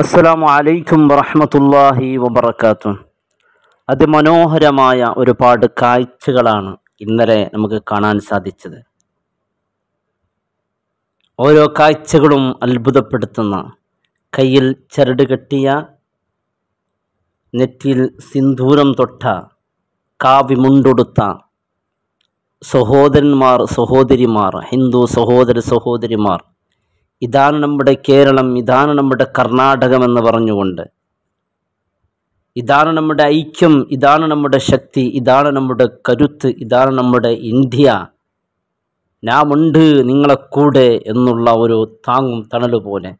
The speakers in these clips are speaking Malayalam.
അസ്സലാമു അലൈക്കും വറഹമത്തല്ലാഹി വബർക്കാത്തു അതിമനോഹരമായ ഒരുപാട് കാഴ്ചകളാണ് ഇന്നലെ നമുക്ക് കാണാൻ സാധിച്ചത് ഓരോ കാഴ്ചകളും അത്ഭുതപ്പെടുത്തുന്ന കയ്യിൽ ചരട് കെട്ടിയ നെറ്റിയിൽ സിന്ദൂരം തൊട്ട കാവി മുണ്ടൊടുത്ത സഹോദരന്മാർ സഹോദരിമാർ ഹിന്ദു സഹോദര സഹോദരിമാർ ഇതാണ് നമ്മുടെ കേരളം ഇതാണ് നമ്മുടെ കർണാടകം എന്ന് പറഞ്ഞുകൊണ്ട് ഇതാണ് നമ്മുടെ ഐക്യം ഇതാണ് നമ്മുടെ ശക്തി ഇതാണ് നമ്മുടെ കരുത്ത് ഇതാണ് നമ്മുടെ ഇന്ത്യ നാം ഉണ്ട് നിങ്ങളെ കൂടെ എന്നുള്ള ഒരു താങ്ങും തണല് പോലെ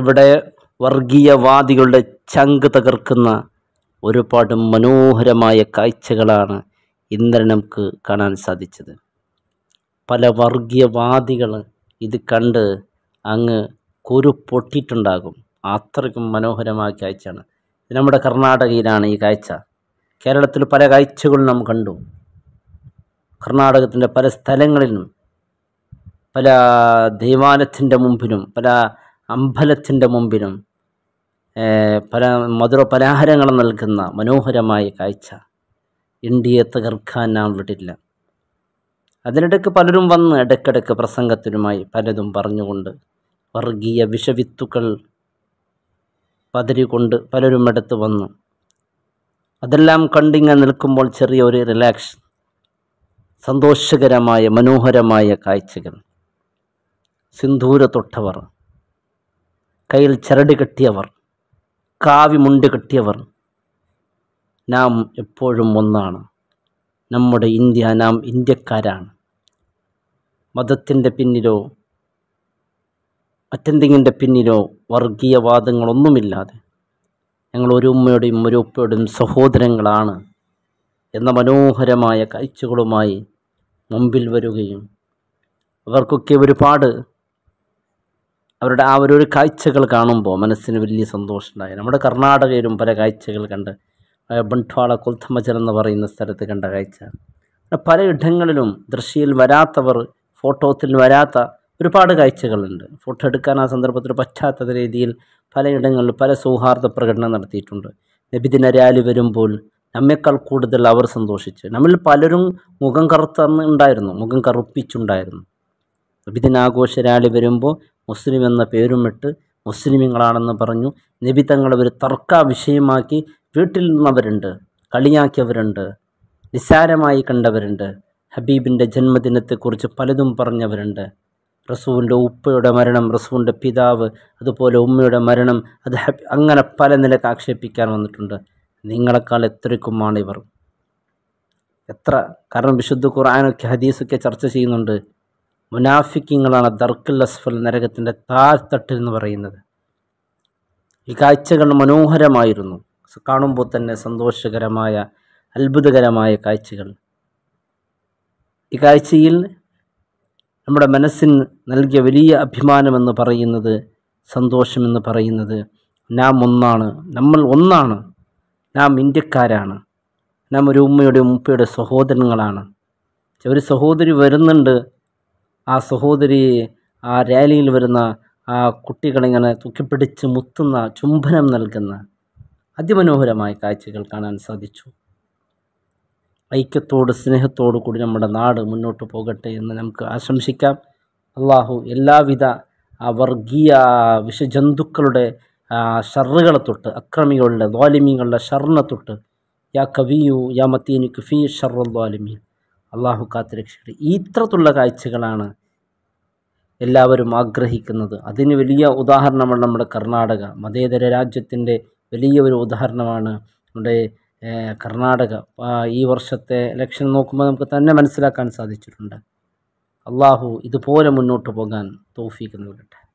ഇവിടെ വർഗീയവാദികളുടെ ചങ്ക് തകർക്കുന്ന ഒരുപാട് മനോഹരമായ കാഴ്ചകളാണ് ഇന്ദ്രനമുക്ക് നമുക്ക് കാണാൻ സാധിച്ചത് പല വർഗീയവാദികൾ ഇത് കണ്ട് അങ്ങ് കുരു പൊട്ടിയിട്ടുണ്ടാകും അത്രയ്ക്കും മനോഹരമായ കാഴ്ചയാണ് നമ്മുടെ കർണാടകയിലാണ് ഈ കാഴ്ച കേരളത്തിൽ പല കാഴ്ചകളും നാം കണ്ടു കർണാടകത്തിൻ്റെ പല സ്ഥലങ്ങളിലും പല ദേവാലയത്തിൻ്റെ മുമ്പിലും പല അമ്പലത്തിൻ്റെ മുമ്പിലും പല മധുര പലഹാരങ്ങൾ നൽകുന്ന മനോഹരമായ കാഴ്ച ഇന്ത്യയെ തകർക്കാൻ നാം വിടില്ല അതിനിടയ്ക്ക് പലരും വന്ന് ഇടയ്ക്കിടയ്ക്ക് പ്രസംഗത്തിനുമായി പലതും പറഞ്ഞുകൊണ്ട് വർഗീയ വിഷവിത്തുക്കൾ പതറികൊണ്ട് പലരും എടുത്ത് വന്നു അതെല്ലാം കണ്ടിങ്ങനെ നിൽക്കുമ്പോൾ ചെറിയൊരു റിലാക്സ് സന്തോഷകരമായ മനോഹരമായ കാഴ്ചകൾ സിന്ദൂര തൊട്ടവർ കയ്യിൽ ചരട് കെട്ടിയവർ കാവി മുണ്ട് കെട്ടിയവർ നാം എപ്പോഴും ഒന്നാണ് നമ്മുടെ ഇന്ത്യ നാം ഇന്ത്യക്കാരാണ് മതത്തിൻ്റെ പിന്നിലോ മറ്റെന്തെങ്കിലും പിന്നിലോ വർഗീയവാദങ്ങളൊന്നുമില്ലാതെ ഞങ്ങൾ ഒരു ഉമ്മയുടെയും ഒരു ഉപ്പയുടെയും സഹോദരങ്ങളാണ് എന്ന മനോഹരമായ കാഴ്ചകളുമായി മുമ്പിൽ വരികയും അവർക്കൊക്കെ ഒരുപാട് അവരുടെ ആ ഒരു കാഴ്ചകൾ കാണുമ്പോൾ മനസ്സിന് വലിയ സന്തോഷമുണ്ടായി നമ്മുടെ കർണാടകയിലും പല കാഴ്ചകൾ കണ്ട് ബണ്ട്വാള കുൽത്തമജൻ എന്ന് പറയുന്ന സ്ഥലത്ത് കണ്ട കാഴ്ച പലയിടങ്ങളിലും ദൃശ്യയിൽ വരാത്തവർ ഫോട്ടോത്തിൽ വരാത്ത ഒരുപാട് കാഴ്ചകളുണ്ട് ഫോട്ടോ എടുക്കാൻ ആ സന്ദർഭത്തിൽ പശ്ചാത്തല രീതിയിൽ പലയിടങ്ങളിൽ പല സൗഹാർദ്ദ പ്രകടനം നടത്തിയിട്ടുണ്ട് നബിദിന റാലി വരുമ്പോൾ നമ്മേക്കാൾ കൂടുതൽ അവർ സന്തോഷിച്ച് നമ്മിൽ പലരും മുഖം കറുത്തുണ്ടായിരുന്നു മുഖം കറുപ്പിച്ചുണ്ടായിരുന്നു നബിദിനാഘോഷ റാലി വരുമ്പോൾ മുസ്ലിം എന്ന പേരുമിട്ട് മുസ്ലിമുകളാണെന്ന് പറഞ്ഞു നബി തങ്ങളെ ഒരു തർക്ക വിഷയമാക്കി വീട്ടിൽ നിന്നവരുണ്ട് കളിയാക്കിയവരുണ്ട് നിസ്സാരമായി കണ്ടവരുണ്ട് ഹബീബിൻ്റെ ജന്മദിനത്തെക്കുറിച്ച് പലതും പറഞ്ഞവരുണ്ട് റസൂവിൻ്റെ ഉപ്പയുടെ മരണം റസൂവിൻ്റെ പിതാവ് അതുപോലെ ഉമ്മയുടെ മരണം അത് അങ്ങനെ പല നിലക്ക് ആക്ഷേപിക്കാൻ വന്നിട്ടുണ്ട് നിങ്ങളെക്കാൾ എത്രയ്ക്കുമാണ് ഇവർ എത്ര കാരണം വിശുദ്ധ ഖുർആാനൊക്കെ ഹദീസൊക്കെ ചർച്ച ചെയ്യുന്നുണ്ട് മുനാഫിക്കിങ്ങളാണ് ദർക്കുൽ അസ്ഫൽ നരകത്തിൻ്റെ താഴ്ത്തട്ട് എന്ന് പറയുന്നത് ഈ കാഴ്ചകൾ മനോഹരമായിരുന്നു കാണുമ്പോൾ തന്നെ സന്തോഷകരമായ അത്ഭുതകരമായ കാഴ്ചകൾ ഈ കാഴ്ചയിൽ നമ്മുടെ മനസ്സിന് നൽകിയ വലിയ അഭിമാനമെന്ന് പറയുന്നത് സന്തോഷമെന്ന് പറയുന്നത് നാം ഒന്നാണ് നമ്മൾ ഒന്നാണ് നാം ഇന്ത്യക്കാരാണ് നാം ഒരു ഉമ്മയുടെ ഉമ്മയുടെ സഹോദരങ്ങളാണ് ഒരു സഹോദരി വരുന്നുണ്ട് ആ സഹോദരി ആ റാലിയിൽ വരുന്ന ആ കുട്ടികളിങ്ങനെ തൂക്കിപ്പിടിച്ച് മുത്തുന്ന ചുംബനം നൽകുന്ന അതിമനോഹരമായ കാഴ്ചകൾ കാണാൻ സാധിച്ചു ഐക്യത്തോട് സ്നേഹത്തോട് കൂടി നമ്മുടെ നാട് മുന്നോട്ട് പോകട്ടെ എന്ന് നമുക്ക് ആശംസിക്കാം അള്ളാഹു എല്ലാവിധ വർഗീയ വിഷജന്തുക്കളുടെ ഷറുകളെ തൊട്ട് അക്രമികളുടെ ദ്വാലിമീങ്ങളുടെ ഷറിനെ തൊട്ട് യാ കവിയു യാ മത്തീനു കഫീ ഷറുദ്വാലിമീൻ അള്ളാഹു കാത്തുരക്ഷയുടെ ഇത്രത്തുള്ള കാഴ്ചകളാണ് എല്ലാവരും ആഗ്രഹിക്കുന്നത് അതിന് വലിയ ഉദാഹരണമാണ് നമ്മുടെ കർണാടക മതേതര രാജ്യത്തിൻ്റെ വലിയ ഒരു ഉദാഹരണമാണ് നമ്മുടെ കർണാടക ഈ വർഷത്തെ ഇലക്ഷൻ നോക്കുമ്പോൾ നമുക്ക് തന്നെ മനസ്സിലാക്കാൻ സാധിച്ചിട്ടുണ്ട് അള്ളാഹു ഇതുപോലെ മുന്നോട്ട് പോകാൻ തൗഫീക്ക് നൽകട്ടെ